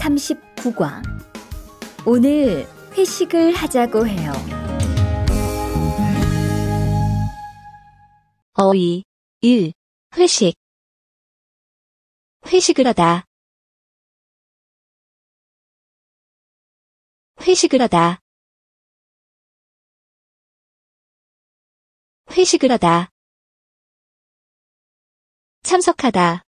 39과 오늘 회식을 하자고 해요. 어이 1. 회식 회식을 하다 회식을 하다 회식을 하다 참석하다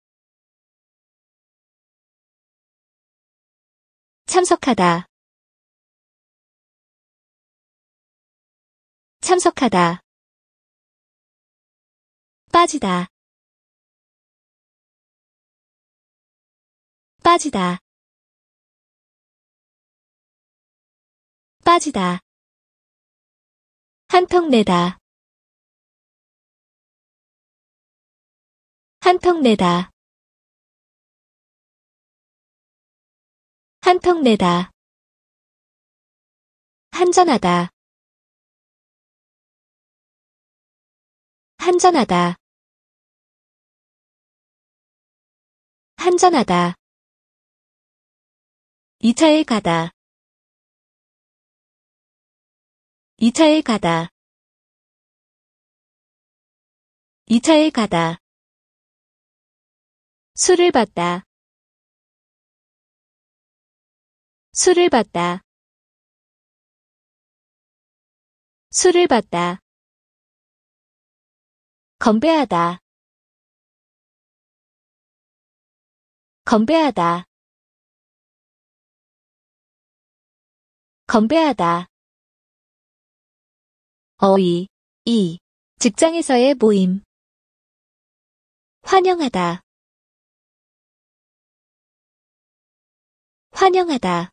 참석하다 참석하다 빠지다 빠지다 빠지다 한턱 내다 한턱 내다 한턱 내다. 한전하다. 한전하다. 한전하다. 이차에 가다. 이차에 가다. 이차에 가다. 술을 받다. 수를 받다 수를 받다 건배하다 건배하다 건배하다 어이 이 직장에서의 모임 환영하다 환영하다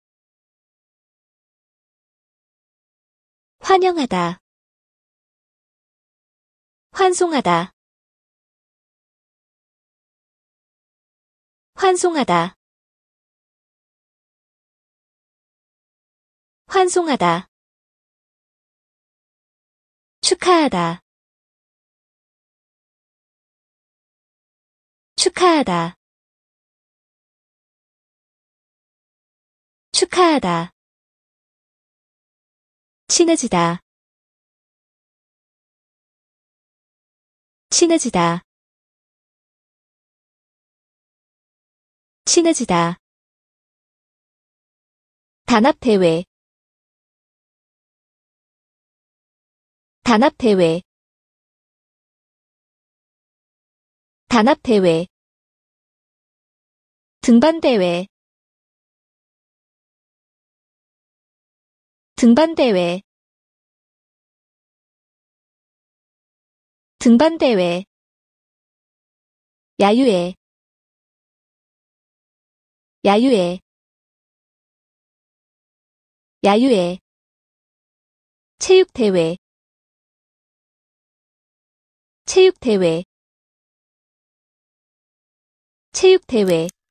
환영하다. 환송하다. 환송하다. 환송하다. 축하하다. 축하하다. 축하하다. 친해지다 친해지다 친해지다 단합대회 단합대회 단합대회 등반대회 등반대회 등반대회 야유회 야유회 야유회 체육대회 체육대회 체육대회